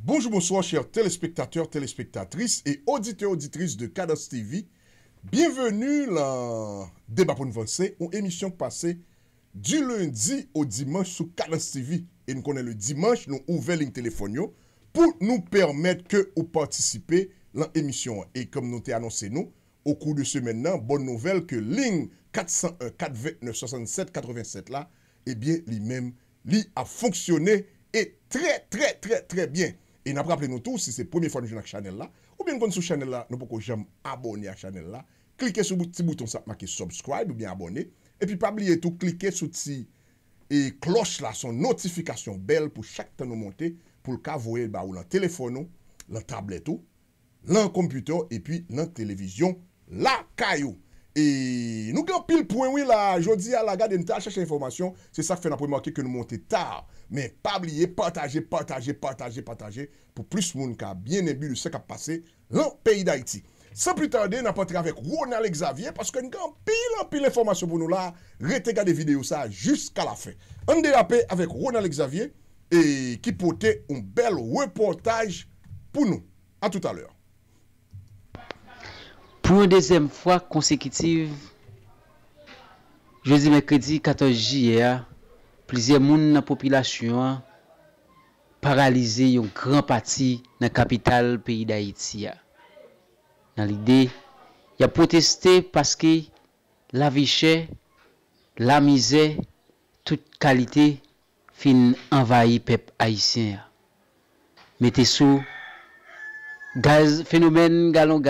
Bonjou bonsoir chèr tèlè spektatèr, tèlè spektatris, et auditèr auditris de Kadaz TV. Bienvenu lan débapon vansè, ou emisyon pase du lundi au dimanj sou Kadaz TV. Et nou konè le dimanj, nou ouve lign tèlè fonyo, pou nou permèt ke ou patisipè lan emisyon. Et kom nou te anonsè nou, ou kou de semen nan, bon nouvel ke lign 401-467-87 la, ebyen li men, li a fonksyonè, et trè, trè, trè, trè byen. E napre aple nou tou si se premye fwa nou joun ak chanel la. Ou bien kon sou chanel la nou pou kon jem abone ak chanel la. Klike sou bouti bouton sap maki subscribe ou bien abone. E pi pa bli etou klike sou ti e kloche la son notifikasyon bel pou chak tan nou monte. Pou lka voye ba ou nan telefon nou, nan tabletou, nan kompüter, e pi nan televizyon la kayou. E nou gen pil pouen ou la jondi a la gade nou ta chache informasyon. Se sak fe napre mwake ke nou monte ta. Men pabliye, pataje, pataje, pataje, pataje pou plis moun ka bien nebi de se ka pase loun peyi d'Haïti. Sempli tande, nan pataje avèk Ronald Xavier, paske nikan pil an pil informasyon pou nou la, retega de videyo sa jusqu'a la fin. An de la pey avèk Ronald Xavier e ki pote un bel reportaj pou nou. A tout a lèr. Pou un dezem fwa konsekitive jezi mèkredi 14 jyea plize moun nan popilasyon paralize yon gran pati nan kapital peyi da Haiti ya. Nan lide, ya poteste paske la vichè, la mizè, tout kalite fin envaye pepe Haitien ya. Mete sou, fenomen galon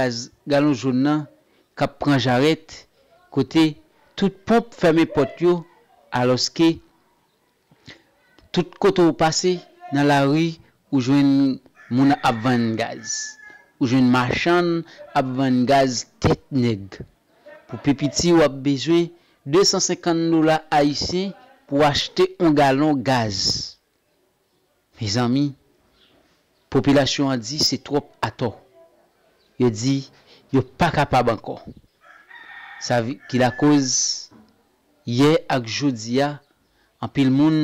joun nan kap pranjaret kote tout pop feme pot yo aloske Tout koto ou pase nan la ri ou jwen moun apvan gaz. Ou jwen machan apvan gaz tet neg. Po pepiti ou ap bezwe, 250 lola a isi pou achete 1 galon gaz. Me zami, popilasyon a di se trop ato. Yo di, yo pa kapab anko. Savi ki la koz ye ak jodia an pil moun.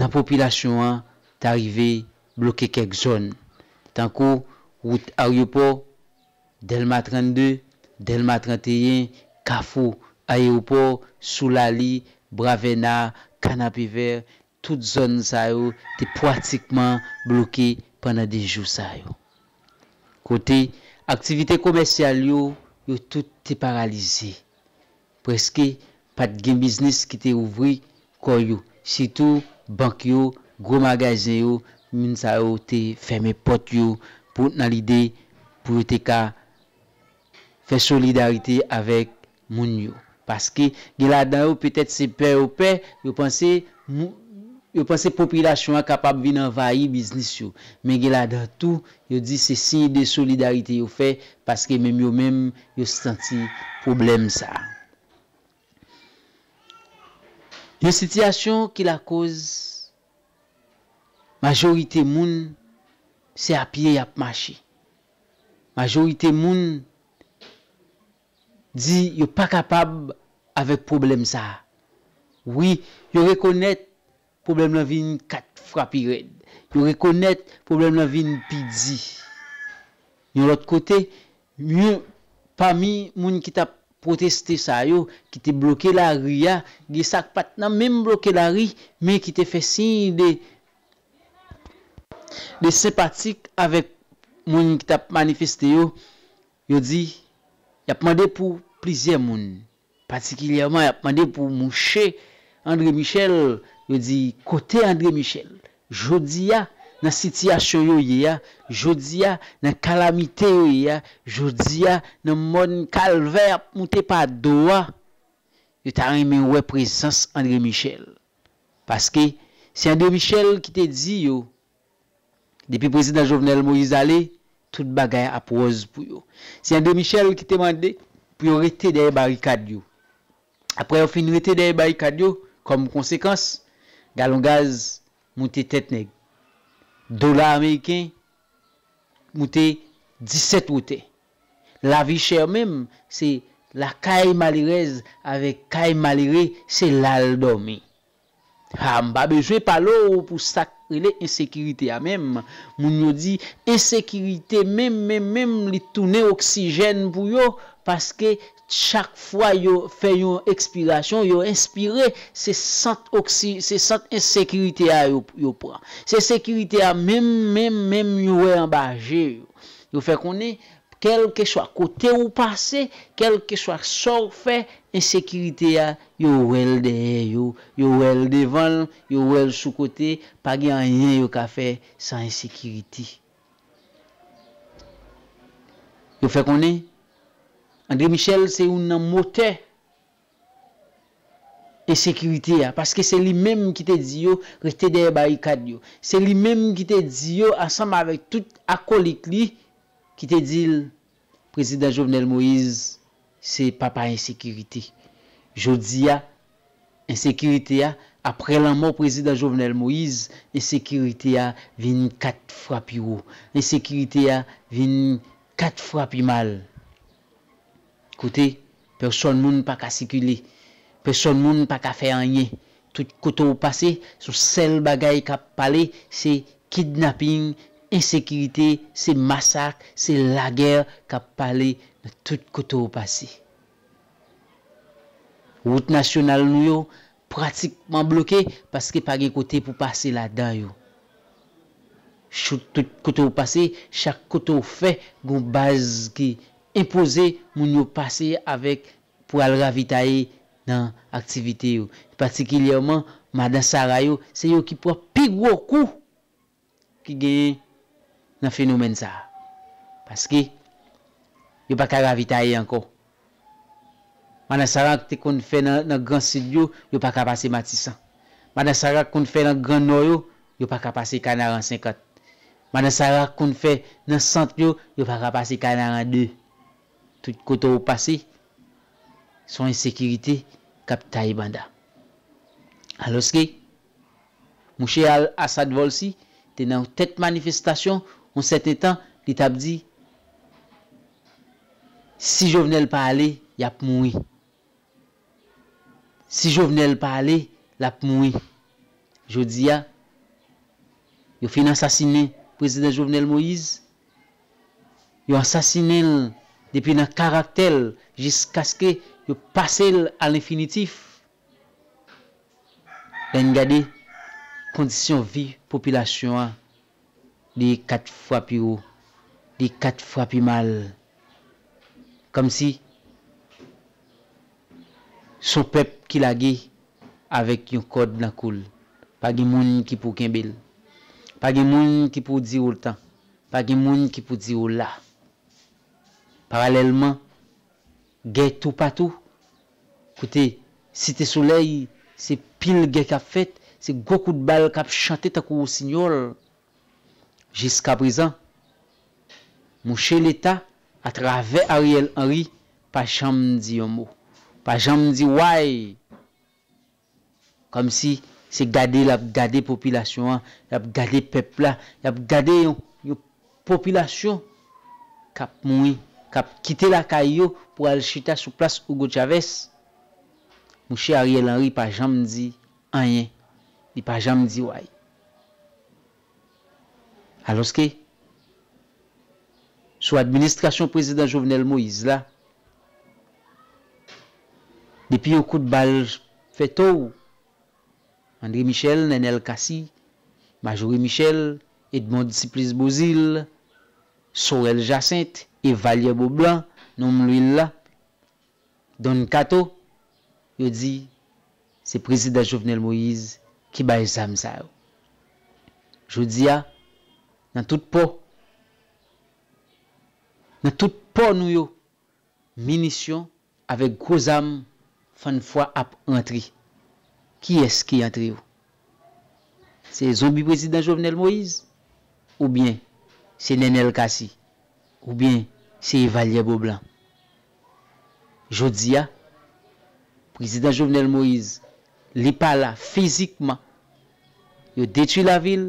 nan popilasyon an t'arive bloke kek zon. Tan ko, wout a yopo, Delma 32, Delma 31, Kafo, a yopo, Sulali, Bravena, Kanapiver, tout zon sa yon te pratikman bloke panan de jou sa yon. Kote, aktivite komesyal yon, yon tout te paralize. Preske pat gen biznis ki te ouvri, kon yon, sitou, bank yo, gro magajen yo, moun sa yo te fèmè pot yo, pou nan lide pou yo te ka fè solidarite avèk moun yo. Paske gè la dan yo, petèt se pè ou pè, yo panse popilasyon akapab vin anvayi biznis yo, men gè la dan tou, yo di se si de solidarite yo fè, paske mèm yo mèm yo santi problem sa. Yo sityasyon ki la kouz majorite moun se apye yapmashi. Majorite moun di yo pa kapab avèk problem sa. Oui, yo rekonnet problem la vin kat fra pi red. Yo rekonnet problem la vin pi di. Yo lot kote, miyo pa mi moun ki tap. proteste sa yo, ki te bloke la ri ya, ge sak pat nan menm bloke la ri, men ki te fesin de sepatik avèk moun ki tap manifeste yo, yo di, yapmande pou plizye moun, patikilyèman yapmande pou moun che André Michel, yo di, kote André Michel, jodi ya, nan siti asyo yo ye ya, jodi ya, nan kalamite yo ye ya, jodi ya, nan mon kalver moun te pa doa, yo ta reme wè presens André Michel. Paske, si yon de Michel ki te di yo, depi prezident Jovenel Moïse Allé, tout bagay ap wòz pou yo. Si yon de Michel ki te mande, pou yo rete de barikad yo. Apre ou fin rete de barikad yo, kom konsekans, galon gaz moun te tet neg. Dola Ameriken, moutè 17 moutè. La vichè mèm, se la kay malirez avè kay malire, se lal do mè. Ham, ba bejwe palo pou sakrile insekiritè ya mèm. Moun yo di, insekiritè mèm mèm mèm li toune oksijèn pou yo, paske... chak fwa yo fe yon ekspirasyon, yo inspire se sant insekiriti ya yo pran. Se sekiriti ya, menm menm menm yon wè yon baje. Yo fe konen, kelke swa kote ou pase, kelke swa sor fe, insekiriti ya, yon wèl de yon, yon wèl devan, yon wèl sou kote, pa gen yon yon ka fe, san insekiriti. Yo fe konen, André Michel, se un motè e sekirite ya. Paske se li menm ki te di yo rete de e baykad yo. Se li menm ki te di yo ansam avek tout akolik li ki te dil Prezident Jovenel Moïse se papa e sekirite. Jodi ya, e sekirite ya, apre lanman Prezident Jovenel Moïse, e sekirite ya, vin kat fwa pi ou. E sekirite ya, vin kat fwa pi mal. Kote, person moun pa ka sikili. Person moun pa ka fè anye. Tout kote ou pase, sou sel bagay ka pale, se kidnapping, insekirite, se masak, se lager, ka pale nou tout kote ou pase. Wout nasyonal nou yo, pratikman bloke, paske pa ge kote pou pase la dan yo. Sou tout kote ou pase, chak kote ou fe, goun bazke kote. Impose moun yo pase avèk pou al ravitaye nan aktivite yo. Patikilyèman, madan saray yo, se yo ki pou api gwoku ki genye nan fenomen sa. Paske, yo pa ka ravitaye anko. Madan saray ak te kon fè nan gran sil yo, yo pa ka pase matisan. Madan saray ak kon fè nan gran no yo, yo pa ka pase kanaran senkot. Madan saray ak kon fè nan sant yo, yo pa ka pase kanaran dey. tout koto ou pase, sou en sekirite, kap ta e banda. Aloske, mouche asad vol si, te nan ou tet manifestasyon, ou sete tan, li tab di, si jo venel pa ale, yap moui. Si jo venel pa ale, lap moui. Jodi ya, yo fin ansasine, prezident jo venel mouise, yo ansasine l, Depi nan karatel, jis kaskè, yo pasel al infinitif. Den gade, kondisyon vi, popilasyon an, li kat fwa pi ou, li kat fwa pi mal. Kom si, sou pep ki lage, avèk yon kod nan koul, pa gen moun ki pou ken bel, pa gen moun ki pou di ou lta, pa gen moun ki pou di ou la. Paralelman, gey tou patou, koute, site souley, se pil gey kap fet, se gokout bal kap chante takou ou sinyol. Jiska prizan, mouche l'eta, atrave Ariel Henry, pa chanm di yon mou. Pa chanm di waj, kom si se gade popilasyon, gade pepla, gade yon popilasyon, kap moui. kap kite la kayo pou al chita sou plas Ogo Chavez, mouche Ariel Henry pa jam di anyen, di pa jam di way. Aloske, sou administrasyon prezident jovenel Moïse la, depi yon kout balj fetou, André Michel, Nenel Kassi, Majore Michel, Edmond Disciplis Bozil, Sorel Jacente, Evalye Boublan, Nomlou Lila, Don Kato, Yo di, Se prezident Jovenel Moïse, Ki baye zamsa yo. Jou di ya, Nan tout po, Nan tout po nou yo, Minisyon, Avek Gozam, Fane fwa ap entri. Ki es ki entri yo? Se zobi prezident Jovenel Moïse, Ou bin, Se nenel kasi, ou bin se evalye bo blan. Jodi ya, prezident Jovenel Moïse li pala fizikman, yo detui la vil,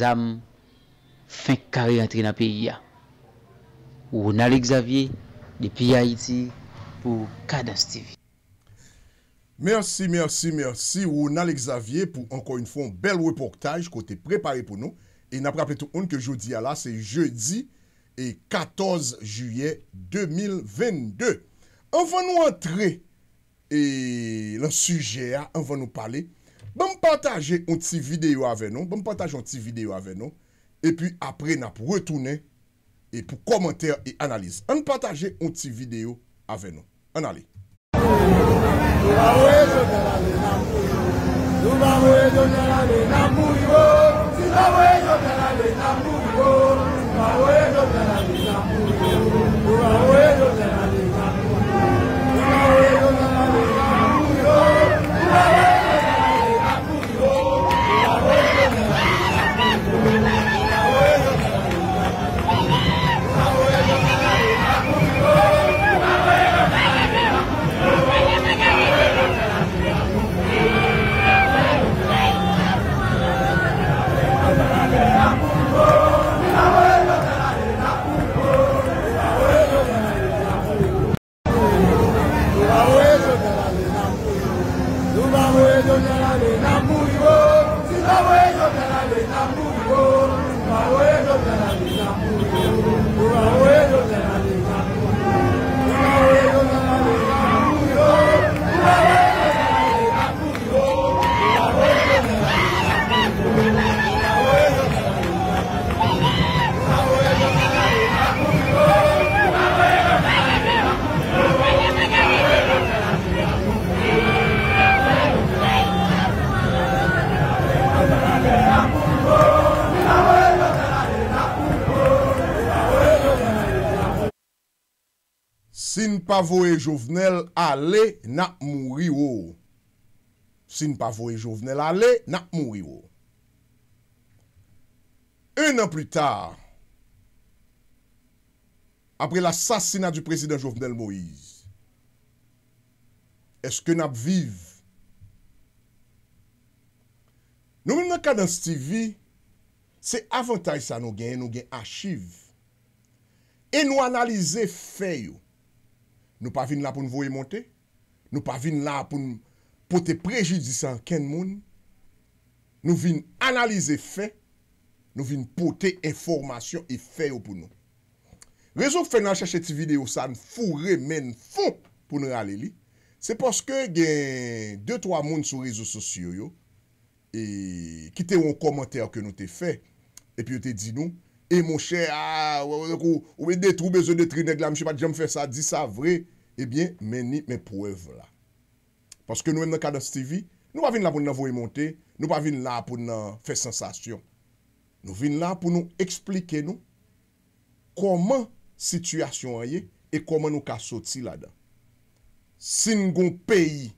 zan fin kare yantri na peyi ya. Wounalik Xavier, de P.I.T. pou Kadas TV. Mersi, mersi, mersi Wounalik Xavier pou ankon yon fon bel wepoktaj kote prepare pou nou. E na pr apre tout on ke jodi ya la se jeudi e 14 juye 2022 An van nou antre e lan suje a, an van nou pale Ban pataje an ti video a venon, ban pataje an ti video a venon E pi apre na pou retoune e pou komenter e analize An pataje an ti video a venon, an ale Nou ba mou e jodi an ale, nou ba mou e jodi an ale, nou ba mou e jodi an ale, nou ba mou e jodi an ale you. vowe jovenel ale na mwriwo. Sin pa vowe jovenel ale na mwriwo. Un an pli tar apre la sasina du prezident jovenel Moïse eske nap viv? Nou mwen nan ka dan sti vi se avantaj sa nou gen, nou gen achiv e nou analize feyo Nou pa vin la pou nou voye monte, nou pa vin la pou nou pote prejidisan ken moun, nou vin analize fe, nou vin pote informasyon e fe yo pou nou. Rezo kwen nan chache ti video san fure men fou pou nou ale li, se poske gen 2-3 moun sou rezo sosyo yo, e kite yon komentèr ke nou te fe, e pi yo te di nou, E monshe, ah, ou e detrou bezo detri neg la, mshe pa di jan fe sa, di sa vre, ebyen eh meni menpowe vla. Paske nou men nan kada sti vi, nou pa vin la pou nan vou e monte, nou pa vin la pou nan fe sensasyon. Nou vin la pou nou explike nou, koman situasyon a ye, e koman nou ka soti la dan. Sin goun peyi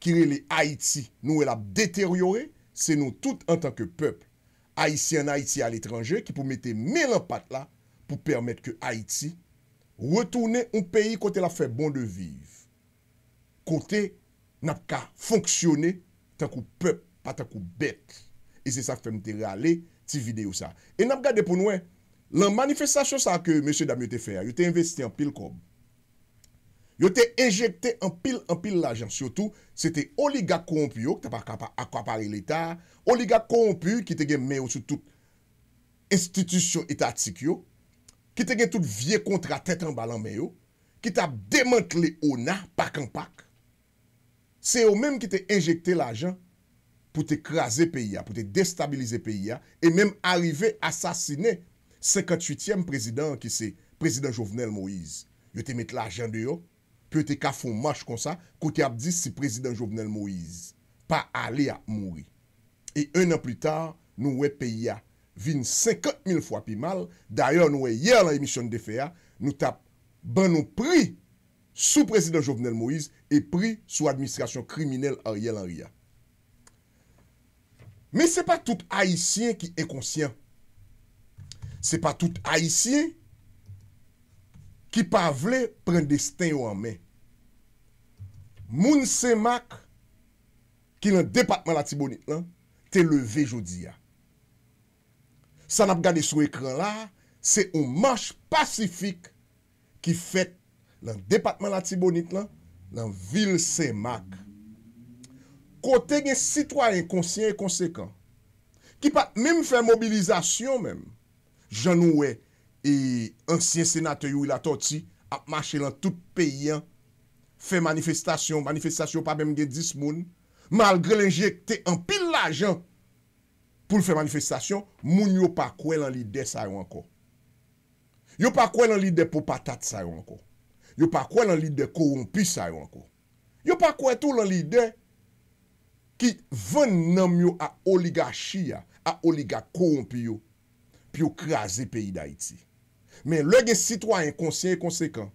kire li Haiti, nou e la deteryore, se nou tout an tanke pepl, Haitien haiti al etranje ki pou mette me lan pat la pou permet ke Haiti retoune un peyi kote la fe bon de vive. Kote nap ka fonksyone tan ko pep pa tan ko bet. E se sa fèm te reale ti video sa. E nap gade pou noue, lan manifestasyon sa ke M. Damio te fè, yo te investi an pil kom. Yo te enjekte an pil an pil l'ajan. Siyotou, se te oliga koumpi yo, ki te pa akwa pari l'Etat, oliga koumpi ki te gen meyo sou tout institisyon etatik yo, ki te gen tout vie kontra tetan balan meyo, ki te ap demantle ona pak an pak. Se yo menm ki te enjekte l'ajan pou te krasi peyi ya, pou te destabilize peyi ya, e menm arrive asasine 58e prezident ki se prezident jovenel Moïse. Yo te met l'ajan de yo, Pyo te ka foun mwache kon sa, kote ap di si prezident Jovenel Moïse pa ale a mouri. E un an pli tar nou we pe ya vin 50.000 fwa pi mal, dayan nou we yer la emisyon de FAA, nou tap ban nou pri sou prezident Jovenel Moïse e pri sou administrasyon kriminel Ariel Anria. Me se pa tout haisyen ki e konsyen. Se pa tout haisyen, ki pa vle pren desten yo anmen. Moun semak, ki lan depatman la tibonit lan, te leve jodi ya. San ap gade sou ekran la, se ou manche pasifik ki fet lan depatman la tibonit lan, lan vil semak. Kote gen sitwa yon konsyen e konsekant, ki pat mèm fè mobilizasyon mèm, jan nouè, E ansyen senatoy ou il atoti ap mache lan tout peyi an, fe manifestasyon, manifestasyon pa bem gen dis moun, malgre lenjekte an pil la jan pou fe manifestasyon, moun yo pa kwen lan lide sa yon anko. Yo pa kwen lan lide pou patat sa yon anko. Yo pa kwen lan lide korompi sa yon anko. Yo pa kwen tou lan lide ki ven nam yo a oliga shia, a oliga korompi yo pi yo kraze peyi da iti. Men, lò gen sitwoyen, konsyen et konsekant,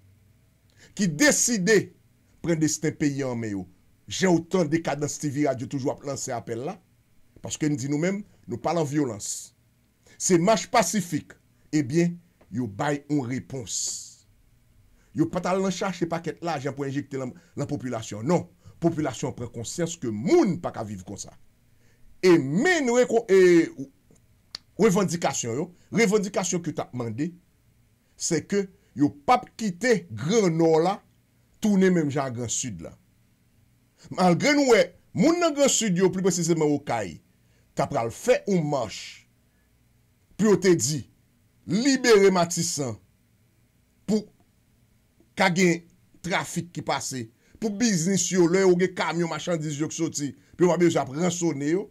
ki deside prende siten peyi anme yo, jè ou tan de kadans TV, radio, toujou ap lanse apel la, paske nou di nou menm, nou palan violans. Se match pasifik, ebyen, yo bay un repons. Yo patal nan chache, se pa ket la, jèm pou enjikte lan populasyon. Non, populasyon pren konsyens ke moun pa ka viv kon sa. E men, revendikasyon yo, revendikasyon ki yo ta mande, se ke yo pap kite Granor la, toune menm jan Gran Sud la. Malgre nou we, moun nan Gran Sud yo, plus pesisemen wakay, tapral fe ou mors, pi yo te di, libere matisan, pou kagen trafik ki pase, pou biznis yo le, ou ge kamyon machandise yo ksoti, pi yo mabye yo ap eh ransone yo,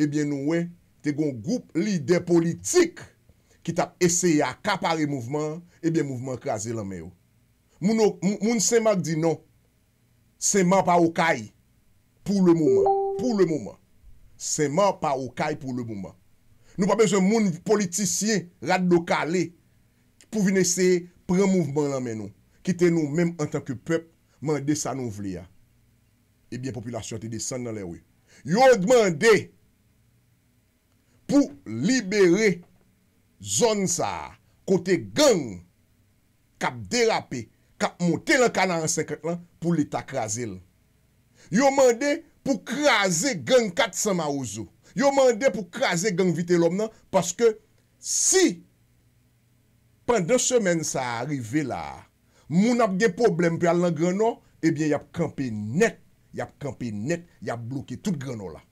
ebyen nou we, te gon goup lider politik, ki tap eseye akapare mouvman, ebyen mouvman krasi lanmen yo. Moun seman di nou, seman pa oukai, pou le mouman. Pou le mouman. Semen pa oukai pou le mouman. Nou pa bezon moun politisyen, rad do kale, pou vin eseye pren mouvman lanmen nou, ki ten nou menm an tanke pep, mande sa nou vli ya. Ebyen populasyon te desan nan le we. Yo mande, pou libere, Zon sa, kote gen, kap derape, kap motel an 50 lan pou li tak razel. Yo mande pou kraze gen kat sa ma ouzo. Yo mande pou kraze gen vite lom nan. Paske si pandan semen sa arive la, moun ap gen problem pi al nan greno, ebyen yap kampe net, yap kampe net, yap bloki tout greno la.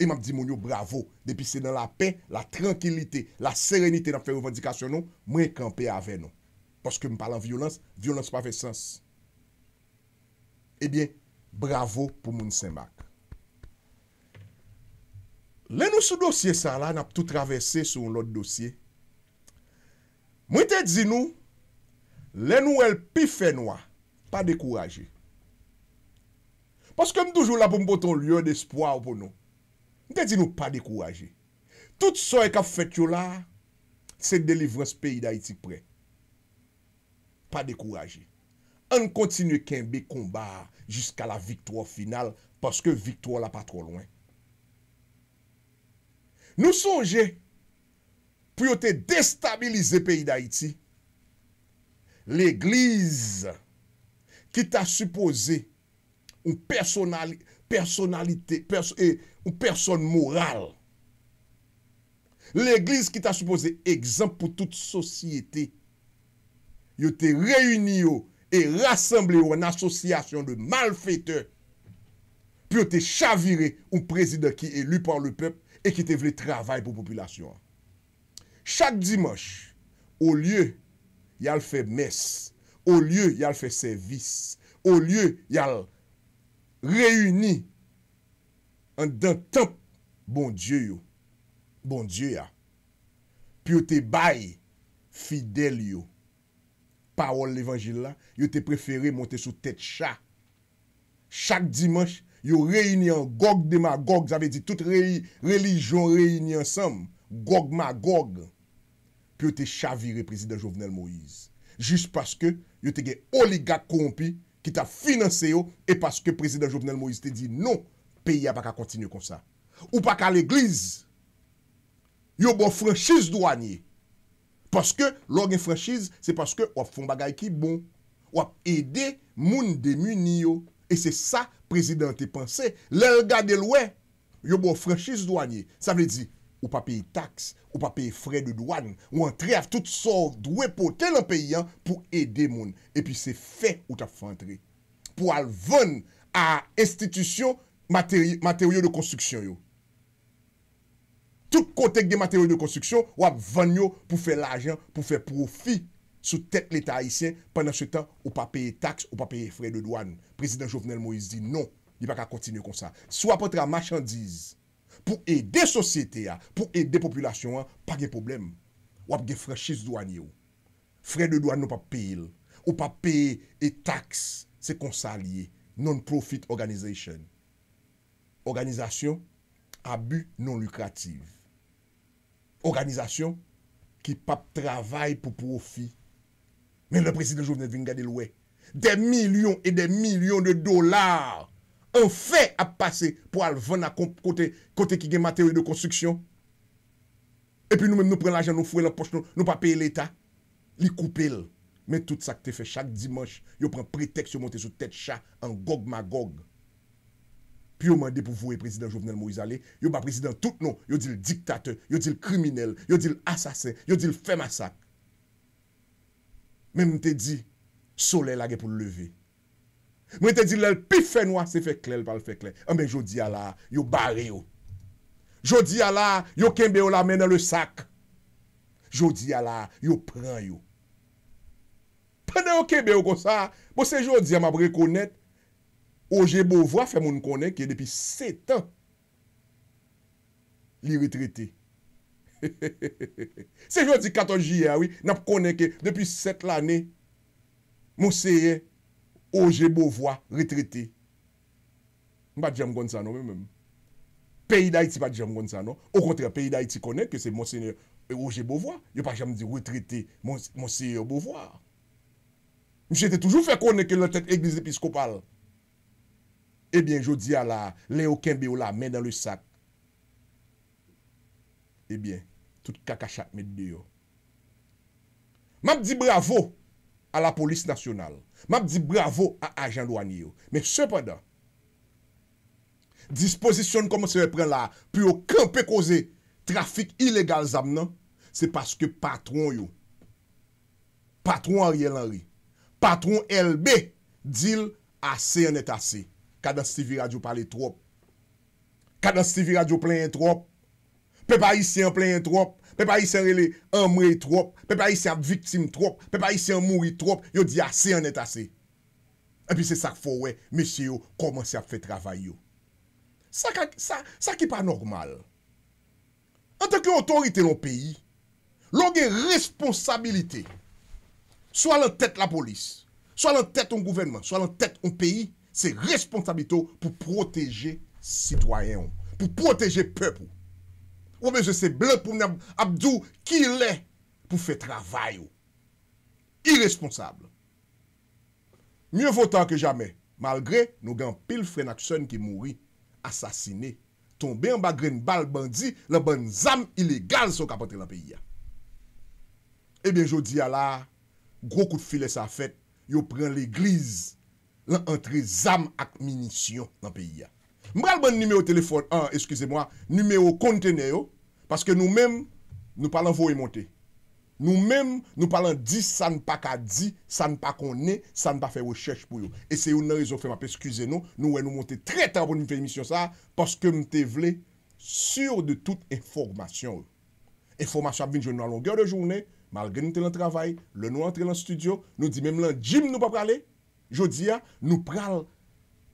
E m ap di moun yo, bravo, depi se nan la pe, la tranquilite, la serenite nan ap fe revendikasyon nou, m rekanpe ave nou. Poske m palan violans, violans pa fe sens. Ebyen, bravo pou moun senbak. Len nou sou dosye sa la, nan ap tou travesse sou lout dosye. Mwen te dizi nou, len nou el pi fe noua, pa dekouraje. Poske m toujou la pou m poton lyo d'espoi ou pou nou. Nde di nou pa dekouraje. Tout soye ka fwek yo la, se delivre se peyi da iti pre. Pa dekouraje. An kontinu kenbe komba jiska la viktor final paske viktor la pa tro loin. Nou sonje pou yo te destabilize peyi da iti l'eglize ki ta supose ou personale personalite, ou person moral. L'Eglise ki ta soupoze ekzamp pou tout sosyete, yo te reyuni yo e rassemble yo en asosyasyon de malfete, pi yo te chavire ou prezide ki elu pan le pep e ki te vle travay pou populasyon. Chak dimosh, ou lye, yal fe mes, ou lye, yal fe servis, ou lye, yal Reuni an dan tanp bon Diyo yo, bon Diyo ya. Pi yo te bay fidel yo. Parol evanjil la, yo te preferi monte sou tet cha. Chak dimans yo reuni an gog de ma gog, zave di tout religion reuni ansem, gog ma gog. Pi yo te chavi reprezi de Jovenel Moïse. Jus paske yo te ge oliga kompi, Ki ta finanse yo E paske prezident Jovenel Moïse te di Non, peyi a baka kontinye kon sa Ou baka l'eglize Yo bon franchise douanye Paske, lor gen franchise Se paske wap fon bagay ki bon Wap ede moun demu ni yo E se sa prezident te panse Lel ga delwe Yo bon franchise douanye Sa vle di Ou pa peye taks, ou pa peye frey de douan, ou an tre av tout sor dwe pou tel an peyen pou ede moun. E pi se fe ou ta pou an tre pou al ven a institisyon materyo de konstruksyon yo. Tout kontek de materyo de konstruksyon ou ap ven yo pou fe l'ajen, pou fe profi sou tek l'Etat Haitien. Pendan se tan, ou pa peye taks, ou pa peye frey de douan. Prezident Jovenel Moïse di, non, y pa ka kontinye kon sa. Sou ap potre a machandiz... pou e de sosyete a, pou e de populasyon a, pa ge problem. Wap ge frechis douan yo. Frechis douan nou pa peyil. Ou pa peyil e tax se konsalye. Non-profit organization. Organizasyon, abu non-lukrativ. Organizasyon ki pap travay pou profi. Men le presidio jounet vingade loue. De milyon e de milyon de dolar. Yon fè ap pase pou al vè na kote ki gen matè ou yon de konstruksyon. E pi nou mèm nou pren l'ajè, nou fwè lè poch, nou pa pè l'Etat. Li koupè lè. Mèm tout sa ki te fè chak dimanche. Yon pren pretext yon monte sou tèt chak an gog ma gog. Pi yon mande pou voue prezident Jovenel Moïse Allé. Yon ba prezident tout nou. Yon dil diktatè, yon dil kriminel, yon dil asasè, yon dil fè masak. Mèm mèm te di, solè lage pou l'levé. Mwen te di lèl pi fè noua se fè klèl pal fè klèl Ambe jodi ala yo bare yo Jodi ala yo kembe yo la mè nan le sak Jodi ala yo pran yo Panè yo kembe yo konsa Mwen se jodi am ap rekonèt Oje Bovoa fè moun konèkè e depi 7 an Li retrete Se jodi 14 juyè wè Nap konèkè depi 7 l'anè Mwen se yè Oje Bovoa, retrete. M pa dijam goun sa nou mè mèm. Peida iti pa dijam goun sa nou. O kontre peida iti konen ke se Monsenor e, Oje Bovoa. Yo pa jam di retrete Monsenor Bovoa. M jete toujou fè konen ke le tet Eglise Episkopal. Ebyen, eh jodi ala, le oken biyo la men dan le sak. Ebyen, eh tout kakachak met biyo. M ap di bravo a la Polis Nationale. M ap di bravo a ajan do an yi yo. Men sepada, Dispozisyon koman se repren la, Pyo kan pe koze trafik ilegal zam nan, Se paske patron yo. Patron Ariel Henry. Patron Elbe. Dil, ase an et ase. Kada stivi radyo pale trop. Kada stivi radyo pleyen trop. Pe pa isi an pleyen trop. Pe pa yise yon mre trop, pe pa yise yon viksim trop, pe pa yise yon mouri trop, yon di ase an et ase. Epi se sak fo we, mesye yo, koman se ap fe travay yo. Sa ki pa normal. Ante ki otorite loun peyi, loun gen responsabilite, swa loun tete la polis, swa loun tete loun gouvenman, swa loun tete loun peyi, se responsabilite pou proteje sitwayen, pou proteje pepou. Ouwe, je se blote pou mnen Abdou ki lè pou fè travay yo. Irresponsable. Mye votan ke jame, malgre nou gen pil fren ak son ki mouri, asasine, tombe an bagren bal bandi, lè ban zam ilégal sou kapante nan peyi ya. Ebyen, jodi ya la, gro kout file sa fèt, yo pren l'eglize lè entre zam ak minisyon nan peyi ya. Mpral ban nimeyo telefon an, eskize mwa, nimeyo kontene yo, paske nou men, nou palan vou e monte. Nou men, nou palan di sa npa ka di, sa npa konen, sa npa fe woshech pou yo. Ese yo nan rezo fe map eskize nou, nou wè nou monte tre tabon mwen fe emisyon sa, paske mte vle, sur de tout informasyon yo. Informasyon ap vin joun nan longyo de jounen, mal gen nou te lan travay, loun nou entre lan studio, nou di men lan jim nou pa prale, jodi ya, nou pral,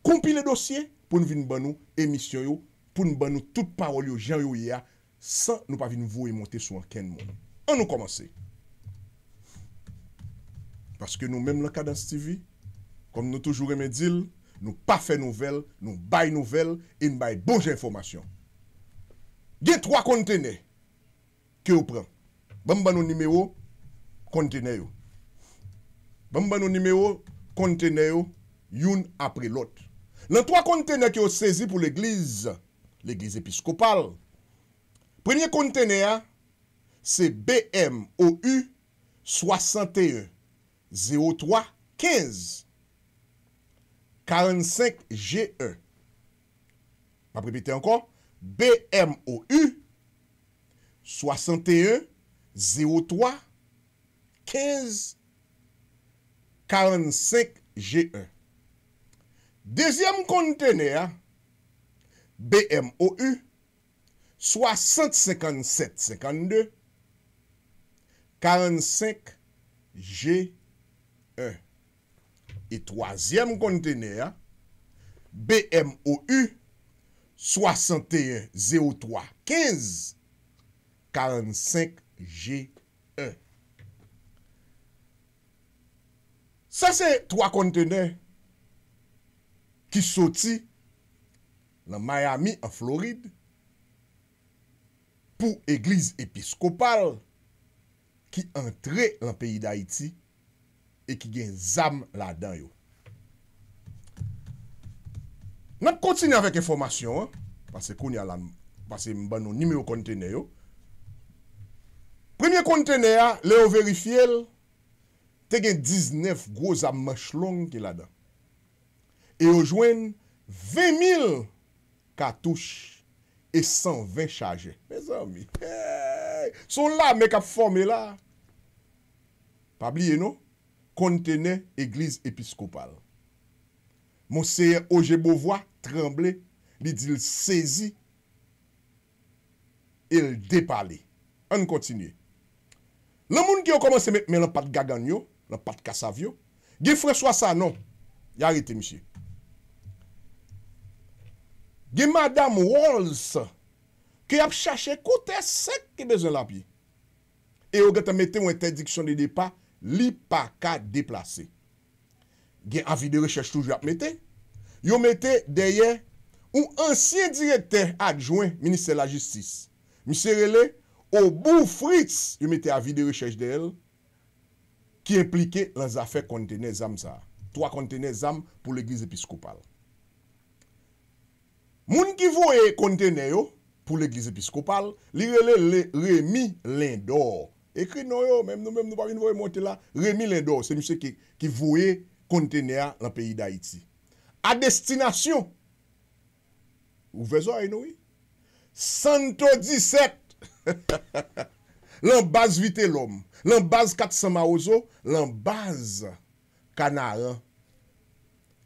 kompile dosye, pou nou vin ban nou emisyon yo, pou nou ban nou tout parol yo, jan yo ya, san nou pa vin vou e monte sou anken moun. An nou komanse. Paske nou menm lakadans TV, kon nou toujou remedil, nou pa fe nouvel, nou bay nouvel, e nou bay bonj informasyon. Dey 3 kontene, ki ou pran. Ban ban nou nime yo, kontene yo. Ban ban nou nime yo, kontene yo, youn apre lote. Nan 3 kontene ki yo sezi pou l'eglize, l'eglize episkopal, prenyen kontene a, se BMOU 6103-15-45GE. Ma pripite ankon, BMOU 6103-15-45GE. Dezyem kontenè, BMOU 6757-52-45-G-1. E tozyem kontenè, BMOU 6103-15-45-G-1. Sa se 3 kontenè. ki soti la Miami an Florid, pou eglise episkopal, ki entre la peyi da Iti, e ki gen zam la dan yo. Nap kontine avèk e formasyon, pase mban nou nime yo kontene yo. Premye kontene ya, le yo verifiel, te gen 19 groza mashlong ki la dan. E yo jwen 20.000 katouche E 120 chaje Mè zan mi Soun la mè kap fòmè la Pabliye nou Kontene eglise episkopal Monsenye oje bovoa tremble Li di l sezi E l depale An kontinye Lan moun ki yo komanse mè Mè l pat gaganyo L pat kasavyo Gifre soya sa nan Yari te msye Gen Madame Wals, ki ap chache kote sek ki bezon la pi. E yo gete mette ou interdiksyon de depa, li pa ka deplase. Gen avi de rechèche touj ap mette, yo mette deye ou ansyen direkte adjouen minisè la jistis. Mise rele, ou bou frits, yo mette avi de rechèche de el, ki implike lan zafè kontene zam za. Toa kontene zam pou l'Eglise Episkopal. Moun ki vou e kontene yo, pou l'Eglise Episkopal, li rele Remi Lendor. Ekri nou yo, menm nou menm nou pari nou vou e monte la, Remi Lendor, se mi se ki vou e kontene a la peyi d'Haïti. A destinasyon, ou vezo a enoui, 117, l'anbaz Vitellom, l'anbaz Katsamaozo, l'anbaz Kanaren,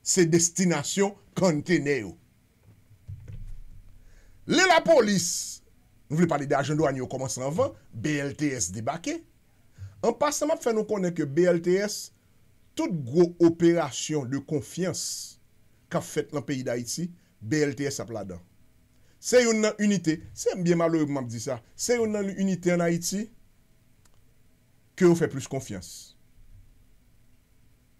se destinasyon kontene yo. Le la polis, nou vle pali de ajendo an yo koman san van, BLTS debake. An pasan map fè nou konen ke BLTS, tout gro operasyon de konfians ka fèt lan peyi da Haiti, BLTS ap la dan. Se yon nan unité, se mbyen malo yon map di sa, se yon nan unité an Haiti, ke ou fè plus konfians.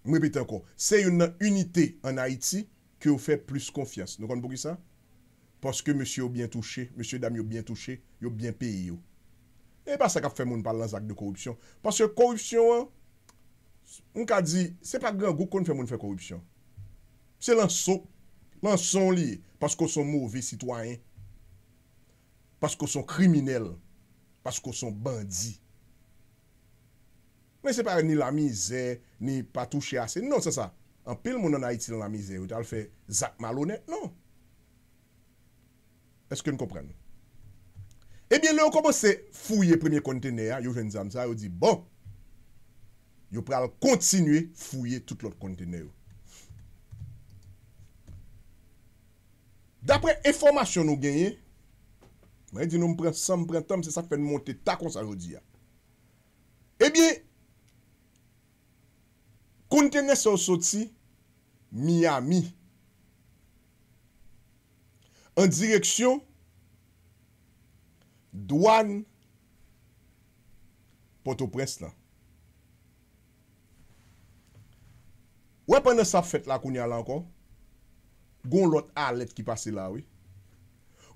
Mw repete an kon, se yon nan unité an Haiti, ke ou fè plus konfians. Nou konen pou ki sa? Paske monsi yo byen touche, monsi dam yo byen touche, yo byen peyi yo. E pa sa ka fe moun palan zak de korupsyon. Paske korupsyon an, moun ka di, se pa gran gou kon fe moun fe korupsyon. Se lan son, lan son li, paske ou son mouvi sitwayen. Paske ou son kriminel, paske ou son bandi. Men se pa ni la mizè, ni pa touche ase, nan sa sa. An pel moun an a iti la mizè, ou tal fe zak malone, nan. Eske nou kompren nou? Ebyen, lè ou kompren se fouye premier kontene ya, yo jen zan sa, yo di, bon, yo pral kontinuye fouye tout l'ot kontene yo. Dapre enformasyon nou genye, man e di nou mpren san mpren tam se sa fen monte ta kon sa yo di ya, ebyen, kontene se ou soti, miya mi, an direksyon douan potopres la. Ouè pa nan sa fèt la kounya la ankon? Gon lot a let ki pase la, ouè.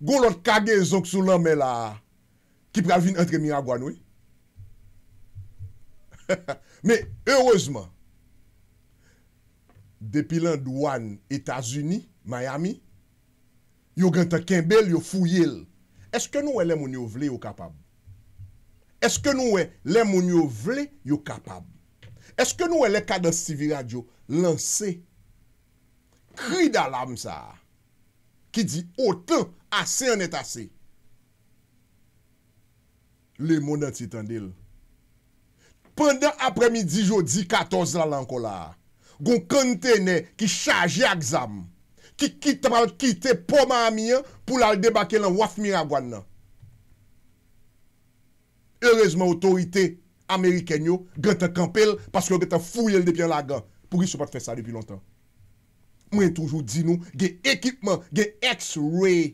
Gon lot kage zonk sou lan me la ki pra vin entre mi a gwan, ouè. Me, heurezman, depi lan douan Etasuni, Miami, Yo gantan kembel, yo fuyel. Eske nou we le moun yo vle yo kapab? Eske nou we le moun yo vle yo kapab? Eske nou we le kada sivirad yo lanse? Kri dalam sa. Ki di otan ase anet ase. Le moun an titan dil. Pendan apremidi jo di 14 la lanko la. Gon kante ne ki chaje aksam. ki kit te poma a mi an pou lal debake lan waf miragwan nan. Erezman, otorite Ameriken yo gen te kampel paske gen te fuyel depi an lagan. Pou gis yo pat fe sa depi lontan. Mwen toujou di nou gen ekipman, gen x-ray,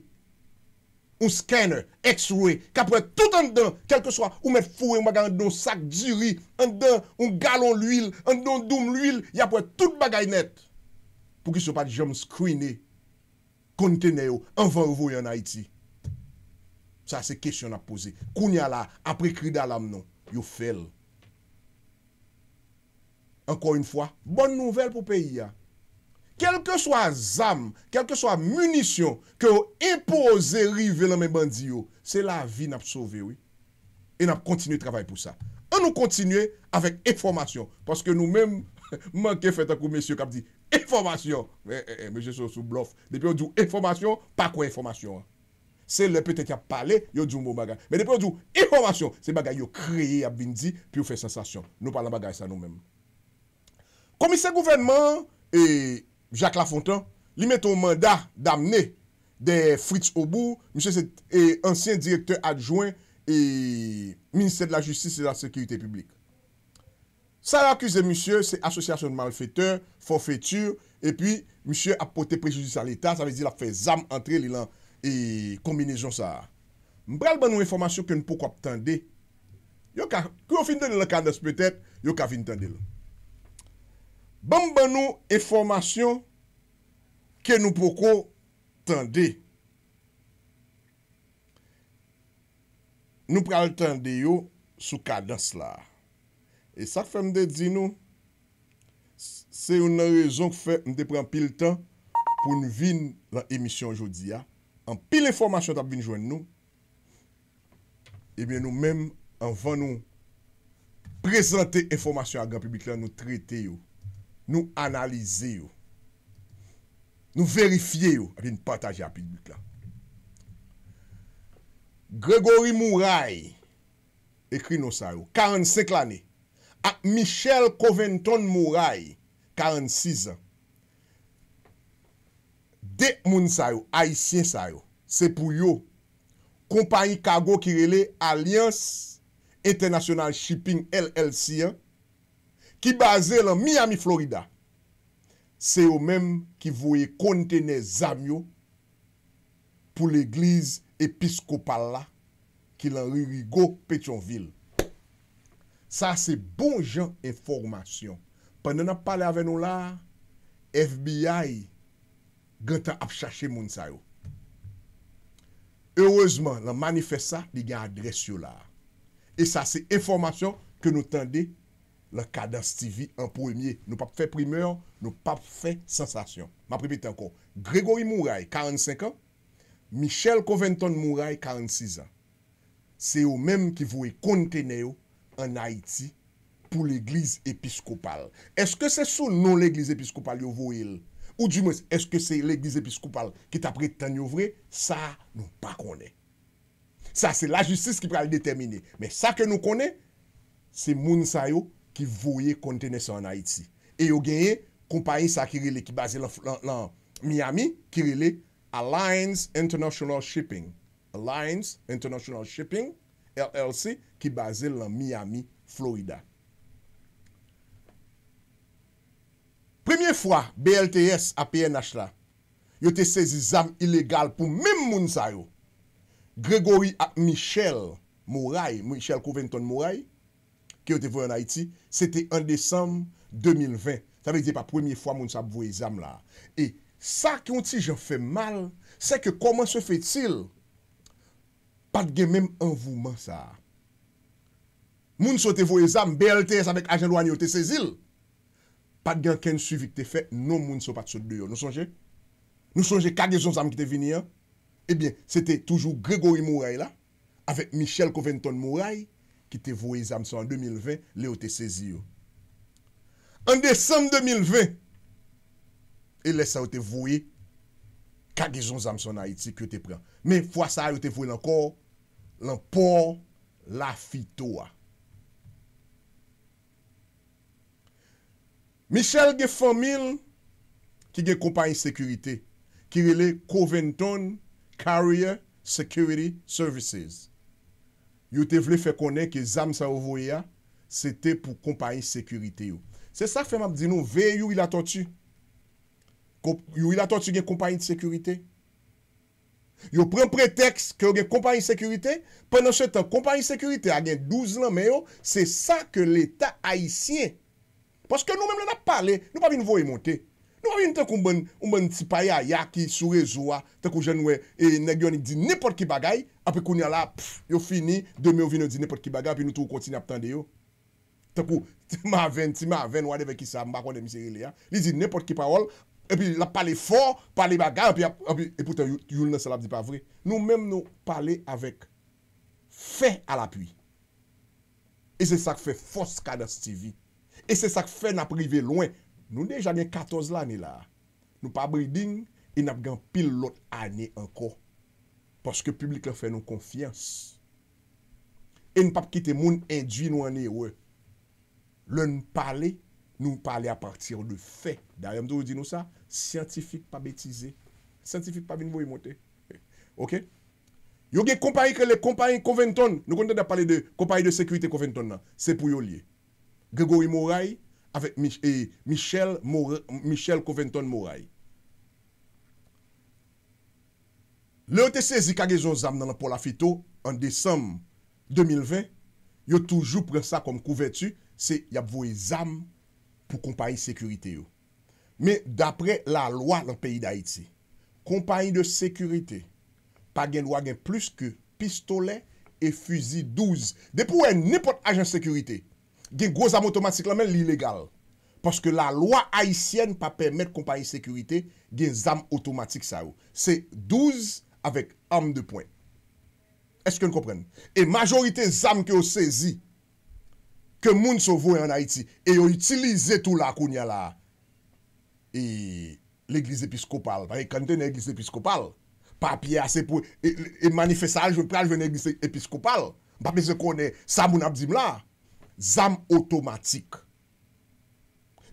un scanner, x-ray, kapwè tout an dan, kelke swa, ou met fuyen waga an don sak jiri, an dan, un galon l'huil, an don doum l'huil, yapwè tout bagay net. pou ki sou pa jom skwine kontene yo, anvan vou yon Haiti. Sa se kesyon ap pose. Koun ya la, apre kri da lam non, yo fel. Ankon yon fwa, bon nouvel pou peyi ya. Kelke swa zam, kelke swa munisyon, ke yo ipoze rive lan men bandi yo, se la vi nap sove yo. E nap kontinye travay pou sa. An nou kontinye avèk eformasyon, paske nou men manke fèta kou mesye kap di, Eformasyon, me eh, jè eh, sou sou blouf. Depè yon djou eformasyon, pa kwen eformasyon. Se lè pètè kya pale, yon djou mou bagay. Men depè yon djou eformasyon, se bagay yon kreye abindi, pi yon fè sensasyon. Nou palan bagay sa nou menm. Komise gouvernement, Jacques Lafontan, li mèt ou mandat damne de Fritz Obou, mèche sè ansyen direktè adjouen, et Ministère de la Justice et de la Sécurité Publique. Sa akuse monsye, se asosyasyon mal feteur, forfetur, epi monsye apote prejouzi san lita, sa vezi la fe zam entre li lan e kombinejon sa. Mbrel ban nou e formasyon ke nou poko ap tende. Yo ka, kyo fin tende la kandas pwetep, yo ka fin tende lan. Ban ban nou e formasyon ke nou poko tende. Mbrel, nou pral tende yo sou kandas la. E sa fe mde di nou, se yon nan rezon ki fe mde pren pil tan pou nou vin lan emisyon jodi ya. An pil informasyon tap vin jwen nou, ebyen nou men an van nou prezante informasyon a gran publik la nou trete yo. Nou analize yo, nou verifye yo ap vin pataje a publik la. Gregory Mouray ekri nou sa yo, 45 lane. ak Michel Coventon-Moray, 46 an. De moun sa yo, a isyen sa yo, se pou yo, kompanyi kago kirele, Alians International Shipping LLC an, ki baze lè Miami, Florida. Se yo menm ki voye kontene zamyo pou l'eglize episkopalla ki lè rigo Petionville. Sa se bon jan informasyon. Pan nan ap pale ave nou la, FBI gantan ap chache moun sa yo. Ereuzman, la manifesta li gen adres yo la. E sa se informasyon ke nou tende la kadastivi an pou emye. Nou pap fe primeur, nou pap fe sensasyon. Ma pripite anko, Gregory Mouray, 45 an, Michel Coventon Mouray, 46 an. Se yo menm ki vou e kontene yo an Haiti pou l'Eglise Episkopal. Eske se sou nou l'Eglise Episkopal yo vouye il? Ou di mwese, eske se l'Eglise Episkopal ki ta preten yo vre? Sa nou pa kone. Sa se la justice ki pre al detemine. Me sa ke nou kone, se moun sa yo ki vouye kontene se an Haiti. E yo genye, kompany sa ki rile ki baze lan Miami, ki rile Alliance International Shipping. Alliance International Shipping, LLC, ki baze lan Miami, Florida. Premye fwa, BLTS a PNH la, yo te sezi zam ilegal pou mim moun sa yo. Gregory a Michel Mouraï, Michel Coventon Mouraï, ki yo te vwe an Haiti, se te 1 Desem 2020. Sa ve di pa premye fwa moun sa vwe zam la. E sa ki yon ti jen fe mal, se ke koman se fe til, pat gen menm anvouman sa a. Moun so te voye zam, BLTS avèk ajen lwanyo te sezil. Pat gen ken suivi ke te fè, non moun so pat so deyo. Nou sonje, nou sonje kage zon zam ki te vini ya, ebyen, eh se te toujou Gregory Mouray la, avèk Michel Coventon Mouray, ki te voye zam so an 2020, le yo te sezil yo. An december 2020, e lesa yo te voye kage zon zam son Haiti ki yo te pren. Me fwa sa yo te voye lankor, lankor la fitowa. Michel Geffermil ki gen kompanyi sekurite. Ki rele Coventon Carrier Security Services. Yo te vle fe konen ki zam sa ovo ya, se te pou kompanyi sekurite yo. Se sa fe map di nou, ve yo ila ton tu. Yo ila ton tu gen kompanyi sekurite. Yo pren pretext ke yo gen kompanyi sekurite, penan se tan kompanyi sekurite, agen 12 nan me yo, se sa ke l'Etat Haitien Paske nou mèm lè la pale, nou pa bi nou vou e monte. Nou pa bi nou te kou mbèn, mbèn ti paye a yaki, sou rejou a, te kou jen wè, e negyon li di nipot ki bagay, api kou ni ala, pfff, yo fini, demè yo vine di nipot ki bagay, api nou tou kontine ap tande yo. Te kou, ti mè avèn, ti mè avèn, wadeve ki sa, mbakon de miseri lè ya. Li di nipot ki parol, epi la pale for, pale bagay, api api, epi, epi, epi, epi, epi, epi, epi, epi, epi, epi, epi, epi, epi, epi, epi, epi E se sak fe na prive loin. Nou ne janye 14 lani la. Nou pa bri ding, e nap gen pil lot ane anko. Paske publik la fe nou konfians. E nou pa p kite moun endji nou ane we. Le nou pale, nou pale a partir de fe. Da yon dou di nou sa, scientifique pa betize. Scientifique pa bin vou imote. Ok? Yo ge kompari kre le kompari konventon. Nou konten da pale de kompari de sekwite konventon nan. Se pou yo liye. Grégory Mouraï, Michel Coventon Mouraï. Le OTC zika ge zon zam nan la Pola Fito, an désem 2020, yo toujou pren sa konm kouvetu, se yap voye zam pou kompanyi sekurite yo. Me dapre la lwa nan peyi da itse, kompanyi de sekurite, pa gen lwa gen plus ke pistole, e fuzi 12, de pou en nipot ajan sekurite yo. Gen gwo zam otomatik la men l'ilegal. Paske la lwa haisyen pa permet kompanyi sekurite gen zam otomatik sa ou. Se douz avek am de point. Eske nou kompren? E majorite zam ki ou sezi, ke moun sou vouen an Haiti, e ou utilize tou la koun ya la, e l'eglise episkopal. Pari kante n'eglise episkopal, papye ase pou, e manifestal joun pral joun eglise episkopal, ba pe se konen sa moun abdim la. zam otomatik.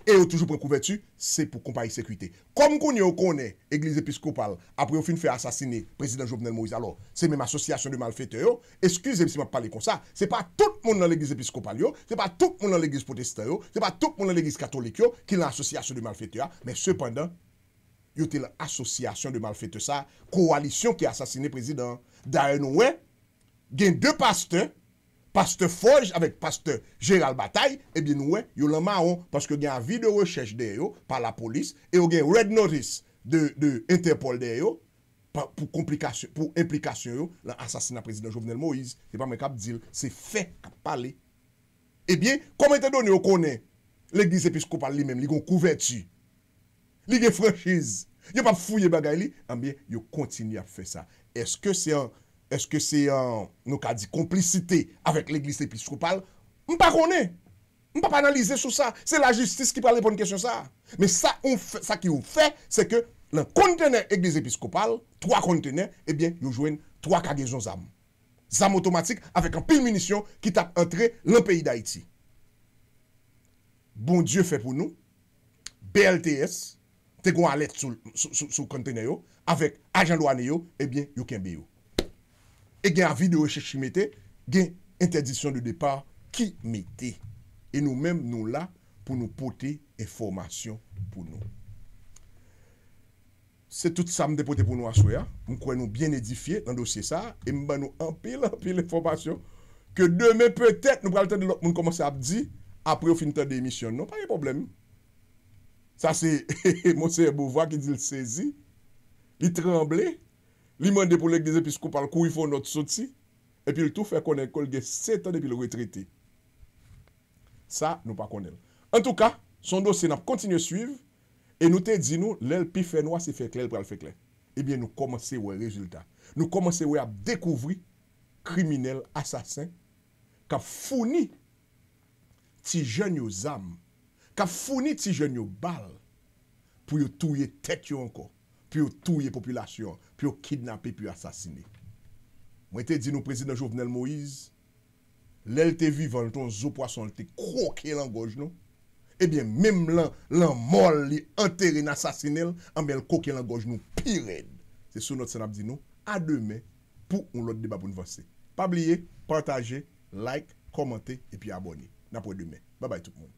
E yo toujou pren kouvertu, se pou kompani sekwite. Kom kon yo konen, Eglise Episkopal, apri yo fin fè asasine, Prezident Jovenel Moïse, alo, se men m'associasyon de malfete yo, eskusem si m'ap pale kon sa, se pa tout moun nan Eglise Episkopal yo, se pa tout moun nan Eglise Potestan yo, se pa tout moun nan Eglise Katolik yo, ki l'associasyon de malfete yo, men sepandan, yo te l'associasyon de malfete sa, koalisyon ki asasine Prezident, da yon wè, gen dè pastè, Pasteur Forge, avek pasteur Gérald Bataille, e eh bin ouè, yon lanman an, paske gen avi de rechèche de yo, pa la polis, e ou gen red notice de Interpol de yo, pou implikasyon yo, lan asasina prezident Jovenel Moïse, se pa men kap dil, se fe kap pale. E bin, komente don yo konen, l'eglis episkopan li men, li gon kouverti, li gen franjiz, yon pa fouye bagay li, an eh bin, yon kontini ap fè sa. Eske se an, Eske se yon euh, nou ka di Komplicite avèk l'Eglise Episkopal Mpa konè Mpa panalize sou sa Se la justice ki pale poun kesyon sa Me sa ki ou fe Se ke l'en kontene Eglise Episkopal 3 kontene Ebyen eh yon jwen 3 kagezon zam Zam otomatik avèk an pil munisyon Ki tap entre l'en peyi d'Haïti Bon dieu fe pou nou BLTS Te gwen alèt sou kontene yo Avèk ajandou ane yo Ebyen eh yon kenbe yo E gen avi de rechèche ki metè, gen interdisyon de depar ki metè. E nou mèm nou la pou nou pote informasyon pou nou. Se tout sa mdè pote pou nou aswe ya, mkwen nou bien edifiye nan dosye sa, e mba nou anpil anpil informasyon, ke demè pwè tèt nou pral ten de lòk moun komanse non, ap di, apre ou finitè de emisyon nou, pa yè problem. Sa se, monsè bou vwa ki dil sezi, li tremble, Li mwende pou lèk de zepis koupal kou yifon not sou ti, epi l tout fè konel kol gen setan epi l retrete. Sa nou pa konel. En tou ka, son dosen ap kontinye suiv, e nou te di nou lèl pi fè nou ase fè klel pral fè klel. Ebyen nou komanse wè rezultat. Nou komanse wè ap dekouvri kriminel, asasen, ka founi ti jen yo zam, ka founi ti jen yo bal, pou yo touye tek yo anko. pi ou touye popilasyon, pi ou kidnapè, pi ou asasine. Mwen te di nou prezident Jovenel Moïse, lèl te vivan ton zo pwason, lèl te kouke langoje nou, ebyen eh mèm lan, lan mol li enterè n'asasine l, ambèl kouke langoje nou, pi red. Se sou not senap di nou, a demè, pou ou lot debaboun vansè. Pabliye, partaje, like, komante, epi abonye. Napwè demè. Babay tout moun.